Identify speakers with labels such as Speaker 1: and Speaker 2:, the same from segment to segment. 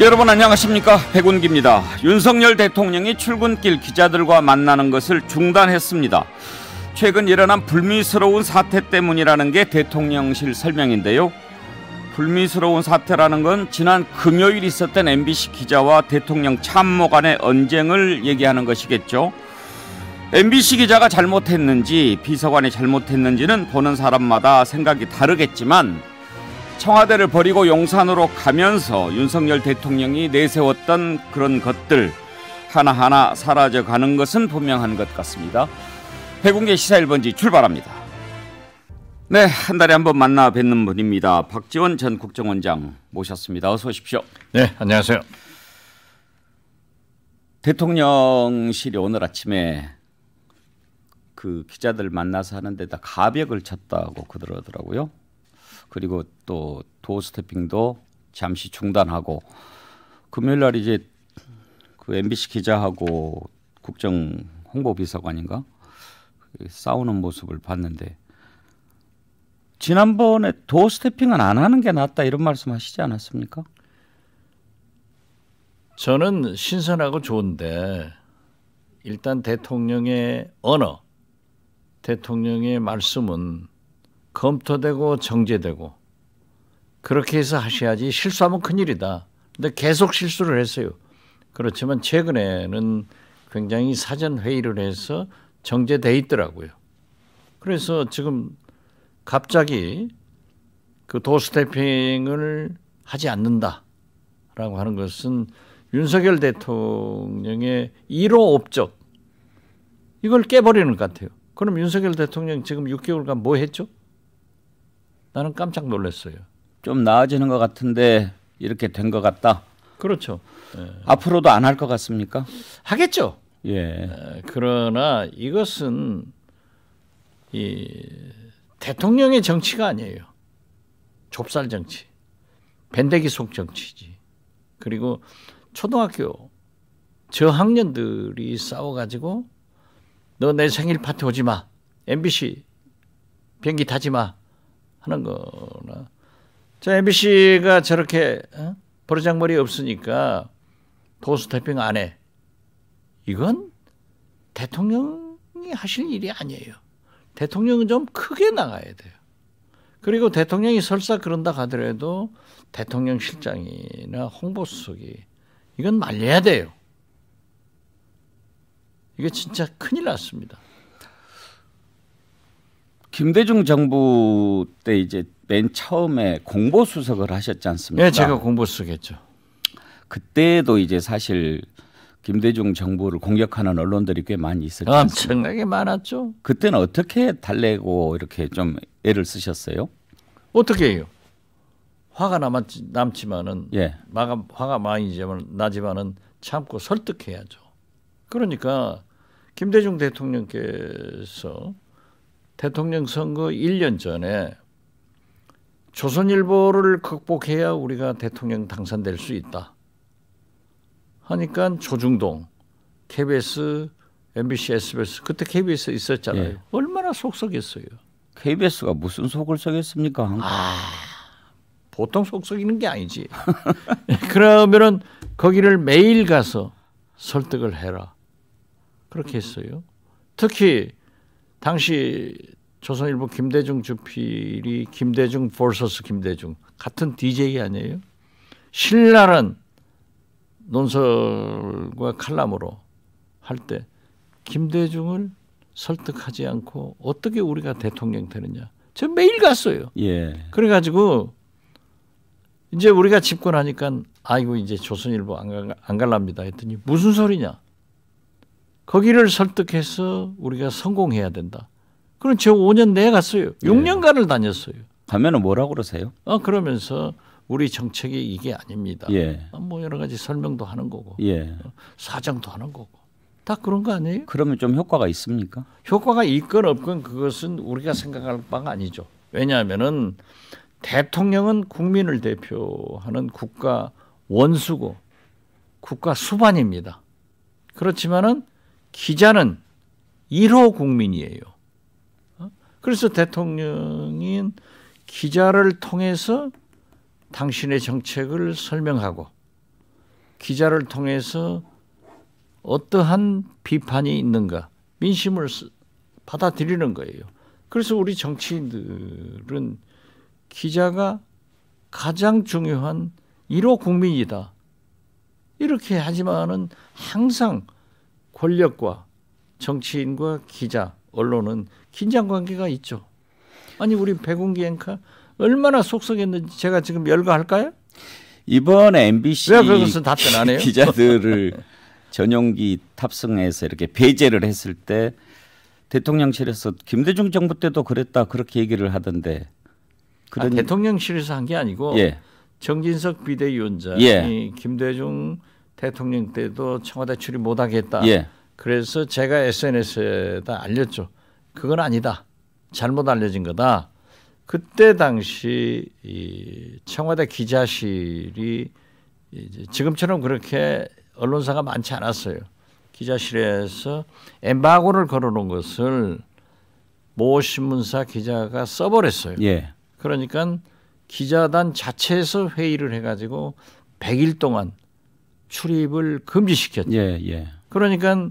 Speaker 1: 여러분 안녕하십니까 백운기입니다. 윤석열 대통령이 출근길 기자들과 만나는 것을 중단했습니다. 최근 일어난 불미스러운 사태 때문이라는 게 대통령실 설명인데요. 불미스러운 사태라는 건 지난 금요일 있었던 MBC 기자와 대통령 참모 간의 언쟁을 얘기하는 것이겠죠. MBC 기자가 잘못했는지 비서관이 잘못했는지는 보는 사람마다 생각이 다르겠지만 청와대를 버리고 용산으로 가면서 윤석열 대통령이 내세웠던 그런 것들 하나하나 사라져 가는 것은 분명한 것 같습니다. 해군계 시사 1번지 출발합니다. 네, 한 달에 한 번 만나 뵙는 분입니다. 박지원 전 국정원장 모셨습니다. 어서 오십시오.
Speaker 2: 네, 안녕하세요.
Speaker 1: 대통령실이 오늘 아침에 그 기자들 만나서 하는데 다 가벽을 쳤다고 그러더라고요. 그리고 또 도어 스태핑도 잠시 중단하고 금요일 날 이제 그 MBC 기자하고 국정 홍보 비서관인가 그 싸우는 모습을 봤는데 지난번에 도어 스태핑은 안 하는 게 낫다 이런 말씀하시지 않았습니까?
Speaker 2: 저는 신선하고 좋은데 일단 대통령의 언어, 대통령의 말씀은 검토되고 정제되고 그렇게 해서 하셔야지 실수하면 큰일이다. 근데 계속 실수를 했어요. 그렇지만 최근에는 굉장히 사전 회의를 해서 정제돼 있더라고요. 그래서 지금 갑자기 그 도스태핑을 하지 않는다라고 하는 것은 윤석열 대통령의 1호 업적 이걸 깨버리는 것 같아요. 그럼 윤석열 대통령 지금 6개월간 뭐 했죠? 나는 깜짝 놀랐어요. 좀 나아지는 것 같은데 이렇게 된 것 같다. 그렇죠. 예. 앞으로도 안 할 것 같습니까? 하겠죠. 예. 예. 그러나 이것은 이 대통령의 정치가 아니에요. 좁쌀 정치, 밴데기 속 정치지. 그리고 초등학교 저학년들이 싸워가지고 너 내 생일 파티 오지 마. MBC 비행기 타지 마. 하는 거나. 자, MBC가 저렇게 어? 버르장머리 없으니까 보수 태핑 안 해. 이건 대통령이 하실 일이 아니에요. 대통령은 좀 크게 나가야 돼요. 그리고 대통령이 설사 그런다 하더라도 대통령 실장이나 홍보수석이 이건 말려야 돼요. 이게 진짜 큰일 났습니다. 김대중 정부
Speaker 1: 때 이제 맨 처음에 공보 수석을 하셨지 않습니까? 예, 제가 공보 수석했죠. 그때도 이제 사실 김대중 정부를 공격하는 언론들이 꽤 많이 있었죠. 엄청나게
Speaker 2: 많았죠.
Speaker 1: 그때는 어떻게 달래고 이렇게 좀 애를 쓰셨어요?
Speaker 2: 어떻게 해요? 화가 남았지, 남지만은 예. 마가, 화가 많이 나지만은 참고 설득해야죠. 그러니까 김대중 대통령께서 대통령 선거 1년 전에 조선일보를 극복해야 우리가 대통령 당선될 수 있다. 하니까 조중동, KBS, MBC, SBS 그때 KBS 있었잖아요. 예. 얼마나 속썩였어요. KBS가 무슨 속을 썩였습니까? 아, 보통 속썩이는 게 아니지. 그러면은 거기를 매일 가서 설득을 해라. 그렇게 했어요. 특히 당시 조선일보 김대중 주필이 김대중 벌서스 김대중 같은 DJ 아니에요? 신랄한 논설과 칼럼으로 할 때 김대중을 설득하지 않고 어떻게 우리가 대통령 되느냐. 저 매일 갔어요. 예. 그래가지고 이제 우리가 집권하니까 아이고 이제 조선일보 안, 가, 안 갈랍니다 했더니 무슨 소리냐. 거기를 설득해서 우리가 성공해야 된다. 그럼 제 5년 내에 갔어요. 6년간을 예. 다녔어요. 가면은 뭐라 고 그러세요? 어, 그러면서 우리 정책이 이게 아닙니다. 예. 아, 뭐 여러 가지 설명도 하는 거고 예. 어, 사정도 하는 거고 다 그런 거 아니에요? 그러면 좀 효과가 있습니까? 효과가 있건 없건 그것은 우리가 생각할 바가 아니죠. 왜냐하면은 대통령은 국민을 대표하는 국가 원수고 국가 수반입니다. 그렇지만은 기자는 1호 국민이에요. 어? 그래서 대통령인 기자를 통해서 당신의 정책을 설명하고 기자를 통해서 어떠한 비판이 있는가 민심을 받아들이는 거예요. 그래서 우리 정치인들은 기자가 가장 중요한 1호 국민이다. 이렇게 하지만은 항상 권력과 정치인과 기자, 언론은 긴장 관계가 있죠. 아니 우리 백운기 앵커 얼마나 속썩였는지 제가 지금 열거할까요? 이번
Speaker 1: MBC 기자들을 전용기 탑승해서 이렇게 배제를 했을 때 대통령실에서 김대중 정부 때도 그랬다 그렇게 얘기를 하던데 그런... 아,
Speaker 2: 대통령실에서 한 게 아니고 예. 정진석 비대위원장이 예. 김대중 대통령 때도 청와대 출입 못하겠다. 예. 그래서 제가 SNS에다 알렸죠. 그건 아니다. 잘못 알려진 거다. 그때 당시 이 청와대 기자실이 이제 지금처럼 그렇게 언론사가 많지 않았어요. 기자실에서 엠바고를 걸어놓은 것을 모 신문사 기자가 써버렸어요. 예. 그러니까 기자단 자체에서 회의를 해가지고 100일 동안 출입을 금지시켰죠. 예, 예. 그러니까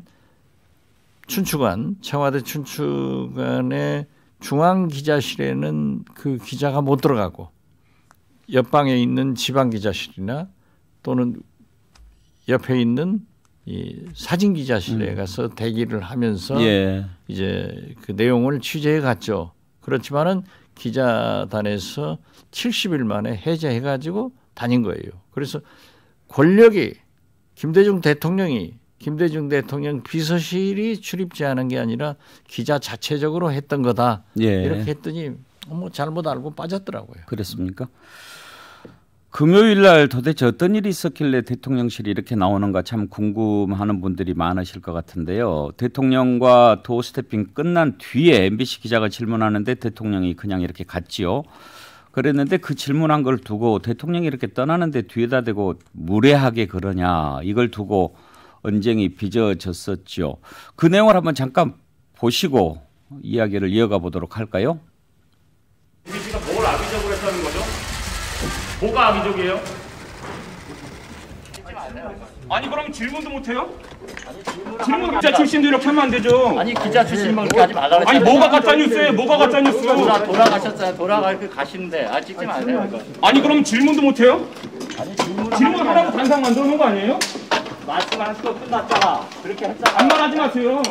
Speaker 2: 춘추관 청와대 춘추관의 중앙 기자실에는 그 기자가 못 들어가고 옆방에 있는 지방 기자실이나 또는 옆에 있는 이 사진 기자실에 음. 가서 대기를 하면서 예. 이제 그 내용을 취재해 갔죠. 그렇지만은 기자단에서 70일 만에 해제해 가지고 다닌 거예요. 그래서 권력이 김대중 대통령이 김대중 대통령 비서실이 출입 제하는게 아니라 기자 자체적으로 했던 거다. 예. 이렇게 했더니 뭐 잘못 알고 빠졌더라고요.
Speaker 1: 그렇습니까? 금요일 날 도대체 어떤 일이 있었길래 대통령실이 이렇게 나오는가 참 궁금하는 분들이 많으실 것 같은데요. 대통령과 도어 스태핑 끝난 뒤에 MBC 기자가 질문하는데 대통령이 그냥 이렇게 갔지요. 그랬는데 그 질문한 걸 두고 대통령이 이렇게 떠나는데 뒤에다 대고 무례하게 그러냐 이걸 두고 언쟁이 빚어졌었죠. 그 내용을 한번 잠깐 보시고 이야기를 이어가 보도록 할까요?
Speaker 2: 우리 씨가 뭘 악의적으로 했다는 거죠? 뭐가 악의적이에요?
Speaker 1: 아니 그럼 질문도 못해요? 질문 기자 출신도 이렇게
Speaker 2: 하면 안 되죠. 아니 기자 출신만 그렇게 뭐 하지 말라고 아니 뭐가 가짜 뉴스예요? 뭐가 가짜 뉴스예요? 돌아가셨잖아요. 돌아갈 그가시데아 찍지 마세요. 이거. 아니 그럼
Speaker 1: 질문도 못해요? 질문 하라고 단상 만들어 놓은 거 아니에요? 말씀할 수도 끝났잖아. 그렇게 했잖아. 반말하지 마세요.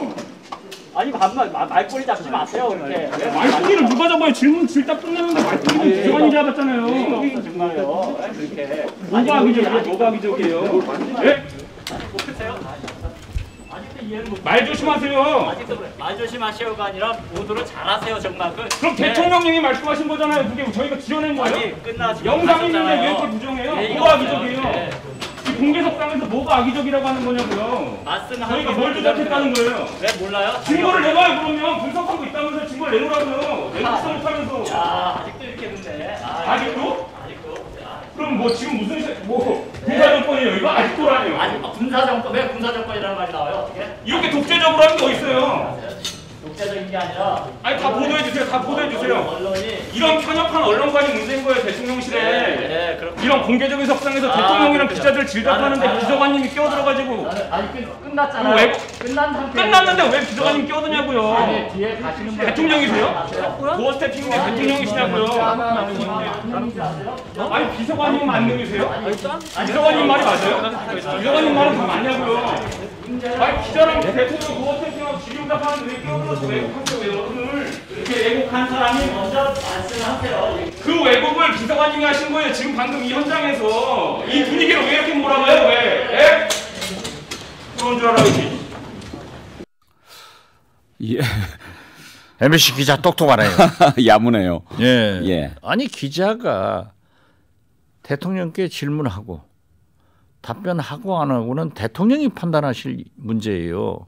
Speaker 2: 아니 반말 말꼬리 잡지 마세요 그렇게 말꼬리를
Speaker 1: 누가 잡아요 질문 질답 끝났는데
Speaker 2: 말꼬리는 네. 주관이
Speaker 1: 잡았잖아요 그러니까
Speaker 2: 정말요 그렇게 뭐가 기적이요
Speaker 1: 뭐가 기적이에요 예? 못세요 말 조심하세요. 말 조심하시오가 아니라 모두를 잘하세요 정말. 그, 그럼 네. 대통령님이 말씀하신 거잖아요. 그게 저희가 지어낸 거예요? 아니, 끝나지 영상 있는데 왜이렇 부정해요? 예, 뭐가 기적이에요? 네. 공개석 상에서 뭐가 악의적이라고 하는 거냐고요. 맞습니다. 저희가 뭘 조작했다는 거예요. 왜 네, 몰라요? 증거를 내놔요 그러면 분석하고 있다면서 증거를 내놓으라고요. 내놓성을 아. 타면서. 아,
Speaker 2: 아직도 이렇게 했는데. 아, 아직도? 아직도. 야. 아. 그럼 뭐 지금 무슨
Speaker 1: 시, 뭐 군사
Speaker 2: 정권이에요? 이거 아직도라니요. 아직 군사 정권 왜 군사 정권이라는 말이 나와요? 어떻게?
Speaker 1: 이렇게 독재적으로 하는 게어딨어요
Speaker 2: 독자적인 게 아니라 아니 다 보도해 주세요. 다 보도해 주세요. 언론이
Speaker 1: 이런 편협한 언론관이 문제인 거예요. 대통령실에 네, 네, 이런 공개적인 석상에서 아, 대통령이랑 그 기자들 나 질답하는데 비서관님이 끼어들어가지고 아니 끝,
Speaker 2: 끝났잖아요. 왜- 끝난 상태. 끝났는데 왜비서관님 끼어드냐고요. 아니 뒤에 가시는 분. 대통령이세요? 도어 스태핑인데 대통령이시냐고요. 아니 비서관님 만능이세요? 비서관님 말이 맞아요? 비서관님 말은 다 맞냐고요. 아니 기자랑 대통령 도어 스태핑 심한 외교로
Speaker 1: 왜곡하고 여러을 이렇게 왜곡한 사람이 먼저 말씀 하세요. 그 왜곡을 비서관님이 하신 거예요. 지금 방금 이 현장에서 이 분위기를 왜 이렇게 몰아가요? 왜? 예? 그런 줄 알아야지. 예. MBC 기자 똑똑하네요. 야무네요.
Speaker 2: 예. 예. 아니 기자가 대통령께 질문하고 답변하고 안 하고는 대통령이 판단하실 문제예요.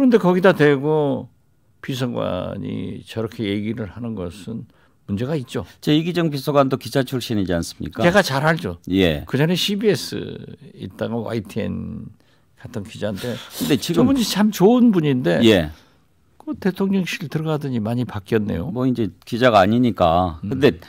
Speaker 2: 그런데 거기다 대고 비서관이 저렇게 얘기를 하는 것은 문제가 있죠. 제 이기정 비서관도 기자 출신이지 않습니까? 제가 잘 알죠. 예. 그 전에 CBS 있다가 YTN 갔던 기자인데. 근데 지금 저분이 참 좋은 분인데. 예. 그 대통령실 들어가더니 많이 바뀌었네요. 뭐 이제 기자가 아니니까.
Speaker 1: 근데 음.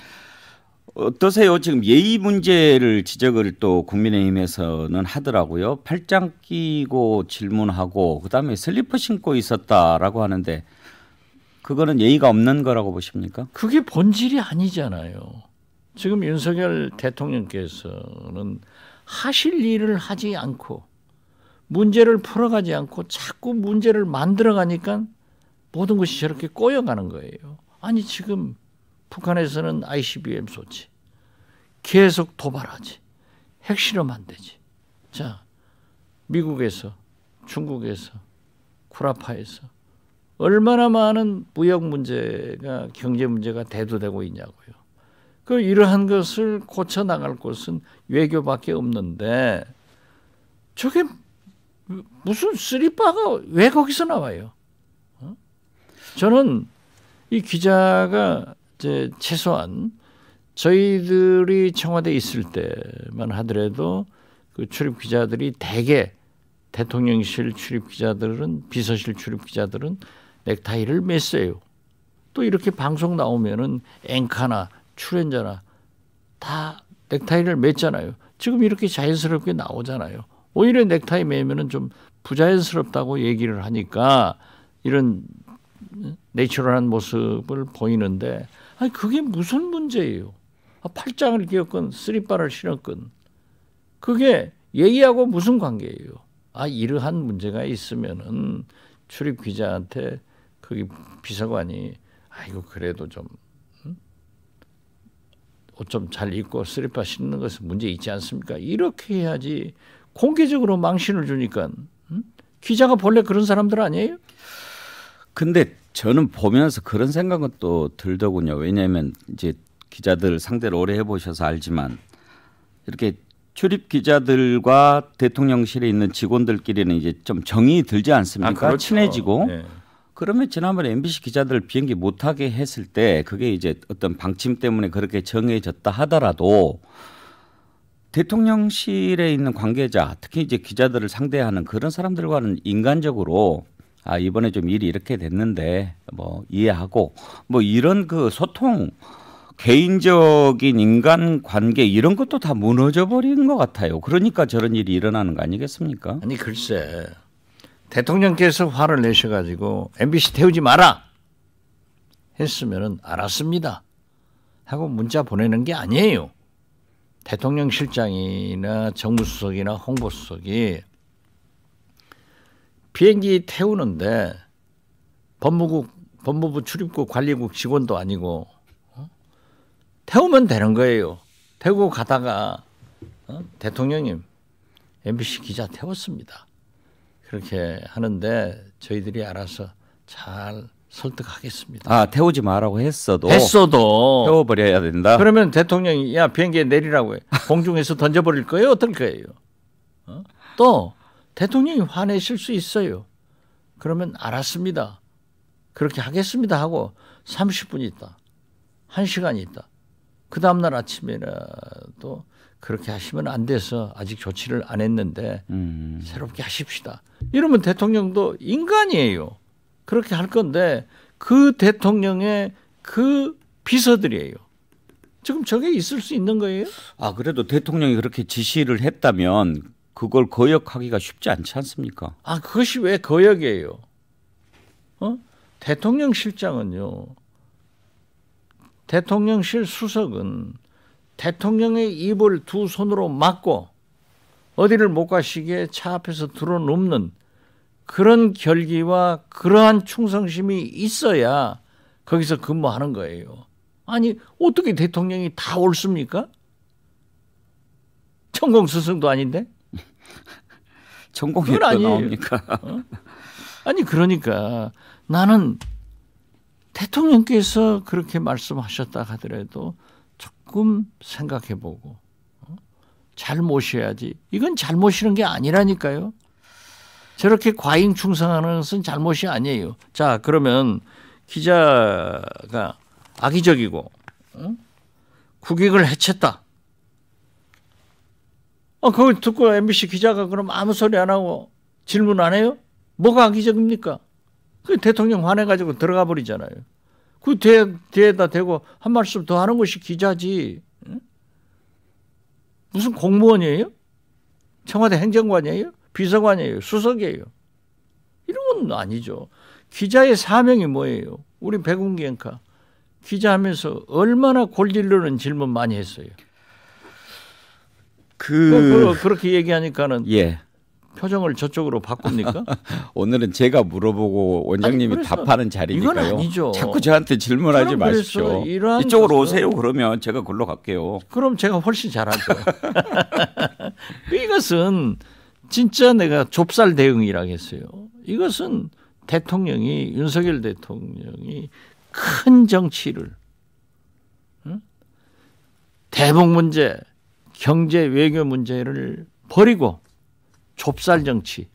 Speaker 1: 어떠세요? 지금 예의 문제를 지적을 또 국민의힘에서는 하더라고요. 팔짱 끼고 질문하고 그다음에 슬리퍼 신고 있었다라고 하는데 그거는 예의가 없는 거라고 보십니까?
Speaker 2: 그게 본질이 아니잖아요. 지금 윤석열 대통령께서는 하실 일을 하지 않고 문제를 풀어가지 않고 자꾸 문제를 만들어가니까 모든 것이 저렇게 꼬여가는 거예요. 아니 지금 북한에서는 ICBM 쏘지. 계속 도발하지. 핵실험 안 되지. 자, 미국에서, 중국에서, 쿠라파에서 얼마나 많은 무역 문제가 경제 문제가 대두되고 있냐고요. 그 이러한 것을 고쳐 나갈 곳은 외교밖에 없는데 저게 무슨 쓰리빠가 왜 거기서 나와요? 어? 저는 이 기자가 이제 최소한 저희들이 청와대에 있을 때만 하더라도 그 출입 기자들이 대개 대통령실 출입 기자들은 비서실 출입 기자들은 넥타이를 맸어요. 또 이렇게 방송 나오면은 앵카나 출연자나 다 넥타이를 맸잖아요. 지금 이렇게 자연스럽게 나오잖아요. 오히려 넥타이 매면은 좀 부자연스럽다고 얘기를 하니까 이런 내추럴한 모습을 보이는데 아니 그게 무슨 문제예요? 아, 팔짱을 끼었건 쓰리바를 신었건 그게 예의하고 무슨 관계예요? 아 이러한 문제가 있으면은 출입 기자한테 거기 비서관이 아이고 그래도 좀 좀잘 입고 쓰리파 신는 것은 문제 있지 않습니까? 이렇게 해야지 공개적으로 망신을 주니까 음? 기자가 본래 그런 사람들 아니에요?
Speaker 1: 근데 저는 보면서 그런 생각은 또 들더군요. 왜냐하면 이제 기자들 상대로 오래 해보셔서 알지만 이렇게 출입 기자들과 대통령실에 있는 직원들끼리는 이제 좀 정이 들지 않습니까? 아, 그렇죠. 친해지고 네. 그러면 지난번에 MBC 기자들 비행기 못 하게 했을 때 그게 이제 어떤 방침 때문에 그렇게 정해졌다 하더라도 대통령실에 있는 관계자 특히 이제 기자들을 상대하는 그런 사람들과는 인간적으로 아 이번에 좀 일이 이렇게 됐는데 뭐 이해하고 뭐 이런 그 소통 개인적인 인간 관계 이런 것도 다 무너져 버린 것 같아요.
Speaker 2: 그러니까 저런 일이 일어나는 거 아니겠습니까? 아니 글쎄 대통령께서 화를 내셔가지고 MBC 태우지 마라 했으면은 알았습니다 하고 문자 보내는 게 아니에요. 대통령 실장이나 정무수석이나 홍보수석이 비행기 태우는데 법무국 법무부 출입국 관리국 직원도 아니고 어? 태우면 되는 거예요. 태우고 가다가 어? 대통령님 MBC 기자 태웠습니다. 그렇게 하는데 저희들이 알아서 잘 설득하겠습니다.
Speaker 1: 아 태우지 말라고 했어도 했어도 태워버려야 된다. 그러면
Speaker 2: 대통령이 야 비행기에 내리라고 해. 공중에서 던져버릴 거예요, 어떨 거예요? 어? 또 대통령이 화내실 수 있어요. 그러면 알았습니다. 그렇게 하겠습니다 하고 30분 있다. 1시간 있다. 그 다음날 아침에라도 그렇게 하시면 안 돼서 아직 조치를 안 했는데 음. 새롭게 하십시다. 이러면 대통령도 인간이에요. 그렇게 할 건데 그 대통령의 그 비서들이에요. 지금 저게 있을 수 있는 거예요?
Speaker 1: 아, 그래도 대통령이 그렇게 지시를 했다면 그걸 거역하기가 쉽지 않지 않습니까?
Speaker 2: 아 그것이 왜 거역이에요? 어? 대통령 실장은요. 대통령실 수석은 대통령의 입을 두 손으로 막고 어디를 못 가시게 차 앞에서 들어눕는 그런 결기와 그러한 충성심이 있어야 거기서 근무하는 거예요. 아니 어떻게 대통령이 다 옳습니까? 천공 스승도 아닌데? 전공이 또 나옵니까? 어? 아니 그러니까 나는 대통령께서 그렇게 말씀하셨다 하더라도 조금 생각해보고 어? 잘 모셔야지. 이건 잘 모시는 게 아니라니까요. 저렇게 과잉 충성하는 것은 잘못이 아니에요. 자 그러면 기자가 악의적이고 어? 국익을 해쳤다. 어, 그걸 듣고 MBC 기자가 그럼 아무 소리 안 하고 질문 안 해요? 뭐가 악의적입니까? 그 대통령 화내가지고 들어가 버리잖아요. 그 뒤에, 뒤에다 대고 한 말씀 더 하는 것이 기자지. 무슨 공무원이에요? 청와대 행정관이에요? 비서관이에요? 수석이에요? 이런 건 아니죠. 기자의 사명이 뭐예요? 우리 백운기 앵카. 기자하면서 얼마나 골질르는 질문 많이 했어요. 그 뭐 그렇게 얘기하니까는 예. 표정을 저쪽으로 바꿉니까? 오늘은 제가 물어보고
Speaker 1: 원장님이 아니, 답하는 자리니까요. 자꾸 저한테 질문하지 마십시오. 이쪽으로 오세요.
Speaker 2: 그러면 제가 글로 갈게요. 그럼 제가 훨씬 잘하죠. 이것은 진짜 내가 좁쌀 대응이라고 어요 이것은 대통령이 윤석열 대통령이 큰 정치를 응? 대북 문제, 경제 외교 문제를 버리고 좁쌀 정치,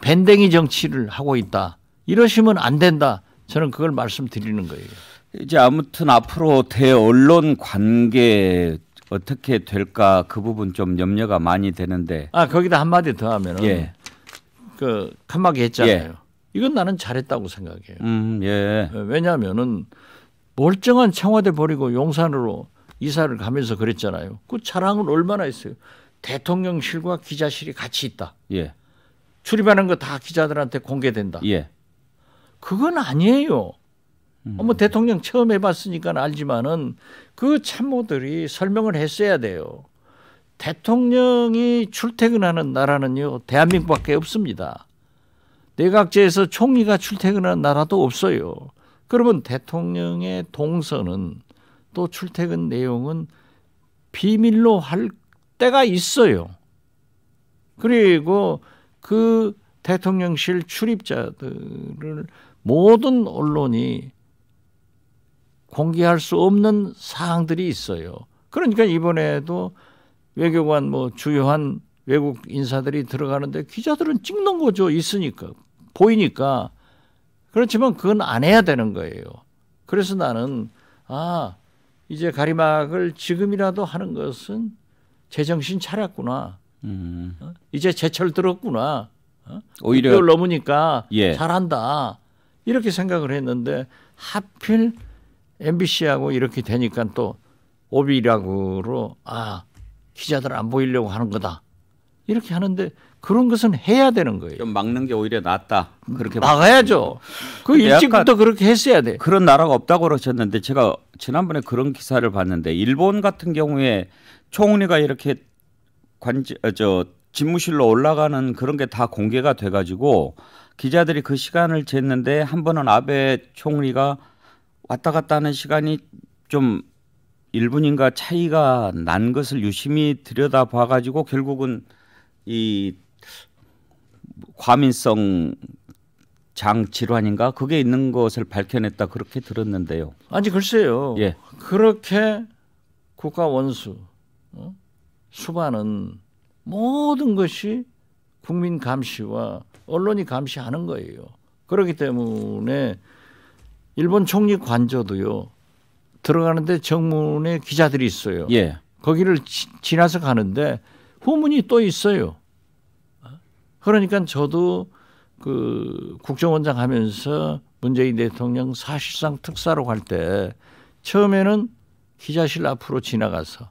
Speaker 2: 밴댕이 정치를 하고 있다. 이러시면 안 된다. 저는 그걸 말씀드리는 거예요. 이제 아무튼 앞으로
Speaker 1: 대언론 관계 어떻게 될까 그 부분 좀 염려가 많이 되는데.
Speaker 2: 아 거기다 한 마디 더 하면은 예. 그 칸막이 했잖아요. 예. 이건 나는 잘했다고 생각해요. 음, 예. 왜냐하면은 멀쩡한 청와대 버리고 용산으로 이사를 가면서 그랬잖아요. 그 자랑은 얼마나 있어요. 대통령실과 기자실이 같이 있다. 예. 출입하는 거 다 기자들한테 공개된다. 예. 그건 아니에요. 음. 뭐 대통령 처음 해봤으니까 알지만은 그 참모들이 설명을 했어야 돼요. 대통령이 출퇴근하는 나라는요 대한민국밖에 없습니다. 내각제에서 총리가 출퇴근하는 나라도 없어요. 그러면 대통령의 동선은 또 출퇴근 내용은 비밀로 할 때가 있어요. 그리고 그 대통령실 출입자들을 모든 언론이 공개할 수 없는 사항들이 있어요. 그러니까 이번에도 외교관 뭐 주요한 외국 인사들이 들어가는데 기자들은 찍는 거죠. 있으니까. 보이니까. 그렇지만 그건 안 해야 되는 거예요. 그래서 나는 아, 이제 가리막을 지금이라도 하는 것은 제정신 차렸구나. 음. 어? 이제 제철 들었구나. 어? 오히려 넘으니까 예. 잘한다. 이렇게 생각을 했는데 하필 MBC하고 이렇게 되니까 또 오비라고로 아 기자들 안 보이려고 하는 거다. 이렇게 하는데 그런 것은 해야 되는 거예요. 좀 막는 게 오히려 낫다. 그렇게 막아야죠. 그 일찍부터
Speaker 1: 그렇게 했어야 돼. 그런 나라가 없다고 그러셨는데 제가 지난번에 그런 기사를 봤는데 일본 같은 경우에 총리가 이렇게 관저 어, 집무실로 올라가는 그런 게 다 공개가 돼 가지고 기자들이 그 시간을 쟀는데 한 번은 아베 총리가 왔다 갔다 하는 시간이 좀 1분인가 차이가 난 것을 유심히 들여다봐 가지고 결국은 이 과민성 장 질환인가 그게 있는 것을 밝혀냈다 그렇게 들었는데요. 아니 글쎄요. 예. 그렇게
Speaker 2: 국가 원수 어? 수반은 모든 것이 국민 감시와 언론이 감시하는 거예요. 그렇기 때문에 일본 총리 관저도요 들어가는데 정문에 기자들이 있어요. 예. 거기를 지, 나서 가는데 후문이 또 있어요. 그러니까 저도 그 국정원장 하면서 문재인 대통령 사실상 특사로 갈 때 처음에는 기자실 앞으로 지나가서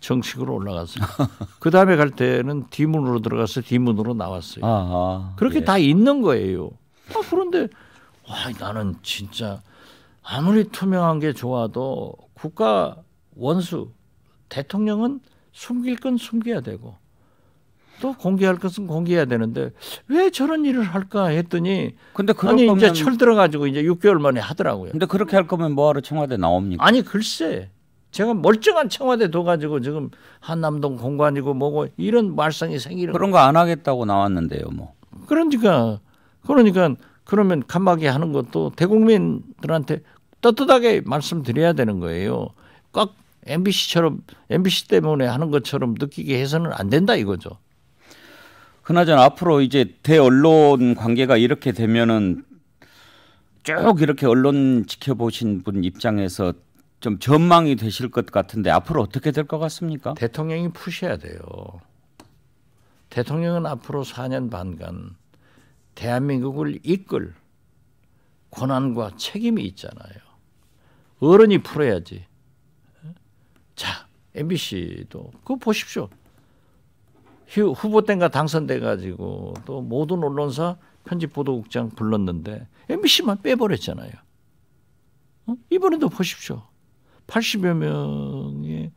Speaker 2: 정식으로 올라갔어요. 그 다음에 갈 때는 뒷문으로 들어가서 뒷문으로 나왔어요. 아하, 그렇게 예. 다 있는 거예요. 아, 그런데 와 나는 진짜 아무리 투명한 게 좋아도 국가 원수 대통령은 숨길 건 숨겨야 되고 또 공개할 것은 공개해야 되는데 왜 저런 일을 할까 했더니 근데 아니 거면... 이제 철 들어가지고 이제 6개월 만에 하더라고요. 근데 그렇게 할 거면 뭐하러 청와대 나옵니까? 아니 글쎄 제가 멀쩡한 청와대 둬가지고 지금 한남동 공관이고 뭐고 이런 말썽이 생기는 그런 거 안 하겠다고 나왔는데요 뭐. 그러니까 그러니까 그러면 간막에 하는 것도 대국민들한테 떳떳하게 말씀드려야 되는 거예요. 꽉 MBC처럼 MBC 때문에 하는 것처럼 느끼게 해서는 안 된다 이거죠.
Speaker 1: 그나저나 앞으로 이제 대언론 관계가 이렇게 되면은 쭉 이렇게 언론 지켜보신 분 입장에서 좀 전망이
Speaker 2: 되실 것 같은데 앞으로 어떻게 될 것 같습니까? 대통령이 푸셔야 돼요. 대통령은 앞으로 4년 반간 대한민국을 이끌 권한과 책임이 있잖아요. 어른이 풀어야지. 자, MBC도 그거 보십시오. 후보 땐가 당선돼 가지고 또 모든 언론사 편집 보도국장 불렀는데 MBC만 빼버렸잖아요. 어? 이번에도 보십시오. 80여 명의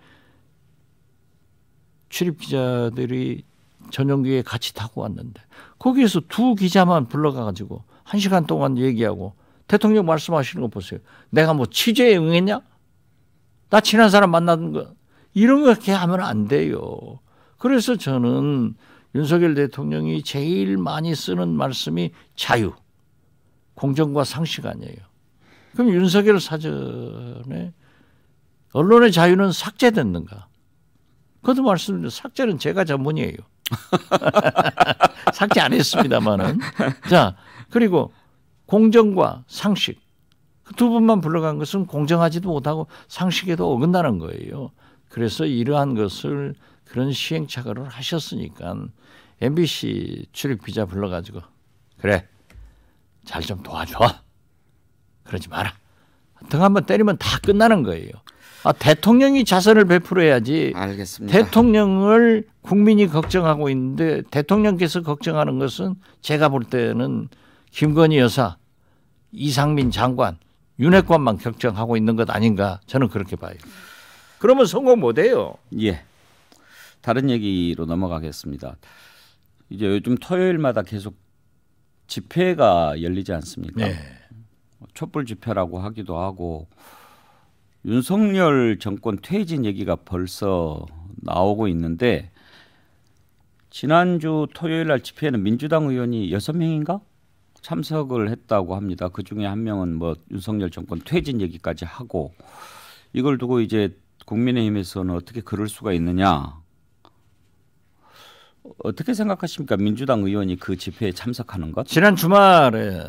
Speaker 2: 출입 기자들이 전용기에 같이 타고 왔는데 거기에서 두 기자만 불러가 가지고 한 시간 동안 얘기하고 대통령 말씀하시는 거 보세요. 내가 뭐 취재에 응했냐? 나 친한 사람 만나는 거 이런 거 이렇게 하면 안 돼요. 그래서 저는 윤석열 대통령이 제일 많이 쓰는 말씀이 자유, 공정과 상식 아니에요. 그럼 윤석열 사전에 언론의 자유는 삭제됐는가? 그것도 말씀드린 삭제는 제가 전문이에요. 삭제 안 했습니다만은. 자, 그리고 공정과 상식. 그두 분만 불러간 것은 공정하지도 못하고 상식에도 어긋나는 거예요. 그래서 이러한 것을 그런 시행착오를 하셨으니까 MBC 출입 기자 불러가지고 그래 잘 좀 도와줘 그러지 마라 등 한번 때리면 다 끝나는 거예요. 아, 대통령이 자선을 베풀어야지. 알겠습니다. 대통령을 국민이 걱정하고 있는데 대통령께서 걱정하는 것은 제가 볼 때는 김건희 여사, 이상민 장관, 윤핵관만 걱정하고 있는 것 아닌가 저는 그렇게 봐요. 그러면 성공 못 해요. 예. 다른 얘기로 넘어가겠습니다.
Speaker 1: 이제 요즘 토요일마다 계속 집회가 열리지 않습니까? 네. 촛불 집회라고 하기도 하고 윤석열 정권 퇴진 얘기가 벌써 나오고 있는데 지난주 토요일 날 집회에는 민주당 의원이 여섯 명인가 참석을 했다고 합니다. 그 중에 한 명은 뭐 윤석열 정권 퇴진 얘기까지 하고 이걸 두고 이제 국민의힘에서는 어떻게 그럴 수가 있느냐
Speaker 2: 어떻게 생각하십니까? 민주당 의원이 그 집회에 참석하는 것? 지난 주말에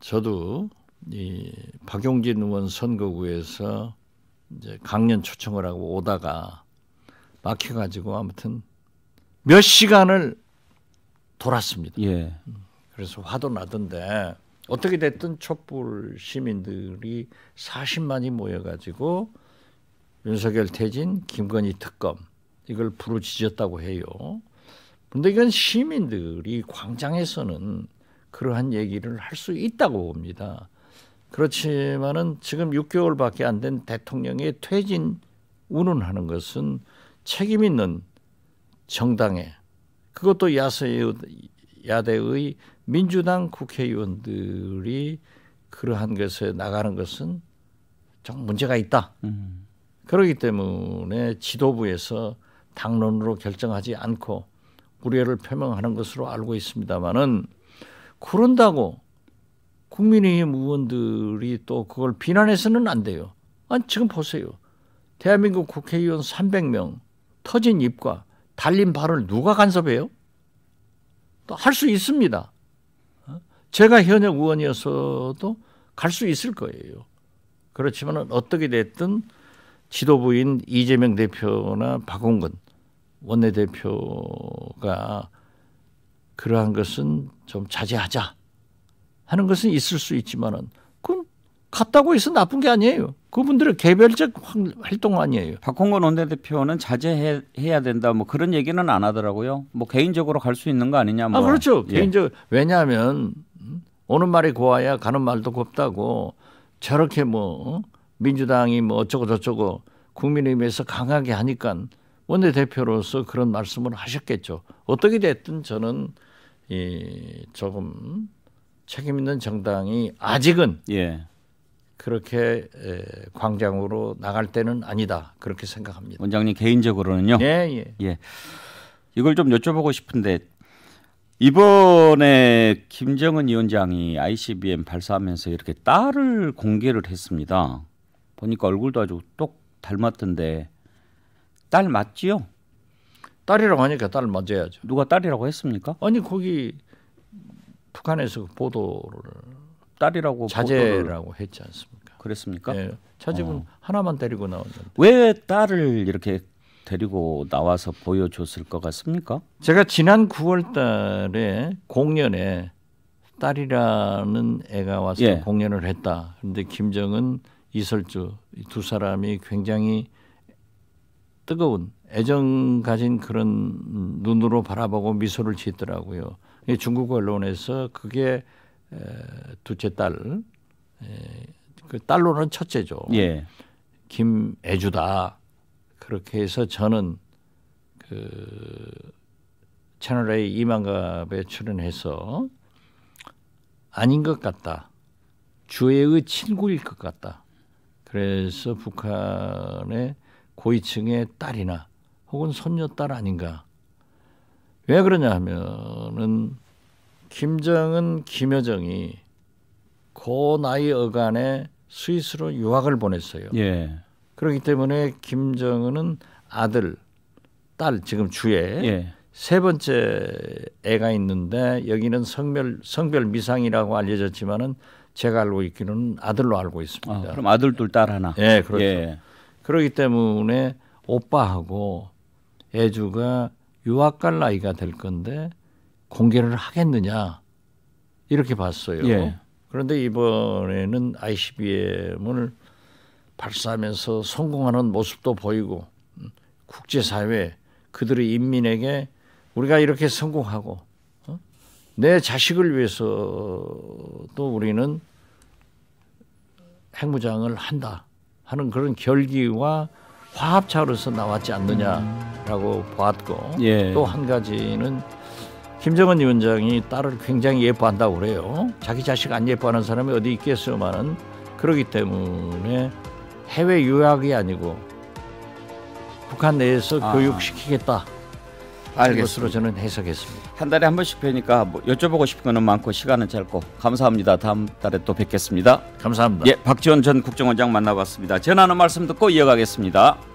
Speaker 2: 저도 이 박용진 의원 선거구에서 이제 강연 초청을 하고 오다가 막혀 가지고 아무튼 몇 시간을 돌았습니다. 예. 그래서 화도 나던데 어떻게 됐든 촛불 시민들이 40만이 모여가지고 윤석열 퇴진, 김건희 특검 이걸 부르짖었다고 해요. 근데 이건 시민들이 광장에서는 그러한 얘기를 할 수 있다고 봅니다. 그렇지만은 지금 6개월밖에 안 된 대통령의 퇴진 운운하는 것은 책임 있는 정당의 그것도 야세의 야대의 민주당 국회의원들이 그러한 것에 나가는 것은 좀 문제가 있다. 음. 그러기 때문에 지도부에서 당론으로 결정하지 않고 우려를 표명하는 것으로 알고 있습니다만은 그런다고 국민의힘 의원들이 또 그걸 비난해서는 안 돼요. 아, 지금 보세요. 대한민국 국회의원 300명 터진 입과 달린 발을 누가 간섭해요? 또 할 수 있습니다. 어? 제가 현역 의원이어도갈 수 있을 거예요. 그렇지만 어떻게 됐든 지도부인 이재명 대표나 박홍근 원내대표가 그러한 것은 좀 자제하자 하는 것은 있을 수 있지만은 그건 같다고 해서 나쁜 게 아니에요. 그분들의 개별적 활동
Speaker 1: 아니에요. 박홍근 원내대표는 자제해야 된다 뭐 그런 얘기는 안 하더라고요. 뭐 개인적으로
Speaker 2: 갈 수 있는 거 아니냐 뭐. 아 그렇죠. 예. 개인적 왜냐하면 음, 오는 말이 고와야 가는 말도 곱다고 저렇게 뭐 어? 민주당이 뭐 어쩌고 저쩌고 국민의힘에서 강하게 하니까 원내대표로서 그런 말씀을 하셨겠죠. 어떻게 됐든 저는 이 조금 책임 있는 정당이 아직은 예. 그렇게 광장으로 나갈 때는 아니다 그렇게 생각합니다.
Speaker 1: 원장님 개인적으로는요. 예, 예. 예. 이걸 좀 여쭤보고 싶은데 이번에 김정은 위원장이 ICBM 발사하면서 이렇게 딸을 공개를 했습니다. 보니까 얼굴도 아주 똑
Speaker 2: 닮았던데 딸 맞지요? 딸이라고 하니까 딸 맞아야죠. 누가 딸이라고 했습니까? 아니 거기 북한에서 보도를 딸이라고 자제라고 보도를... 했지 않습니까? 그랬습니까? 예, 자제분 어. 하나만 데리고 나왔는데
Speaker 1: 왜 딸을 이렇게 데리고 나와서 보여줬을 것 같습니까?
Speaker 2: 제가 지난 9월달에 공연에 딸이라는 애가 와서 예. 공연을 했다. 그런데 김정은 이설주 두 사람이 굉장히 뜨거운 애정 가진 그런 눈으로 바라보고 미소를 짓더라고요. 중국 언론에서 그게 두째 딸, 그 딸로는 첫째죠. 예. 김애주다. 그렇게 해서 저는 그 채널 A 이만갑에 출연해서 아닌 것 같다. 주애의 친구일 것 같다. 그래서 북한의 고위층의 딸이나 혹은 손녀딸 아닌가. 왜 그러냐 하면은 김정은, 김여정이 고 나이 어간에 스위스로 유학을 보냈어요. 예. 그렇기 때문에 김정은은 아들, 딸 지금 주에 예. 세 번째 애가 있는데 여기는 성별 성별 미상이라고 알려졌지만은 제가 알고 있기는 아들로 알고 있습니다. 아, 그럼 아들 둘 딸 하나. 예, 그렇죠. 예. 그러기 때문에 오빠하고 애주가 유학 갈 나이가 될 건데 공개를 하겠느냐 이렇게 봤어요. 예. 그런데 이번에는 ICBM을 발사하면서 성공하는 모습도 보이고 음, 국제사회 그들의 인민에게 우리가 이렇게 성공하고 어? 내 자식을 위해서도 우리는 핵무장을 한다. 하는 그런 결기와 화합차로서 나왔지 않느냐라고 보았고 예. 또한 가지는 김정은 위원장이 딸을 굉장히 예뻐한다고 그래요. 자기 자식 안 예뻐하는 사람이 어디 있겠어만은 그러기 때문에 해외 유학이 아니고 북한 내에서 아. 교육시키겠다. 알겠습니다. 것으로 저는 해석했습니다.
Speaker 1: 한 달에 한 번씩 뵈니까 뭐 여쭤보고 싶은 거는 많고 시간은 짧고 감사합니다. 다음 달에 또 뵙겠습니다. 감사합니다. 예, 박지원 전 국정원장 만나봤습니다. 전하는 말씀 듣고 이어가겠습니다.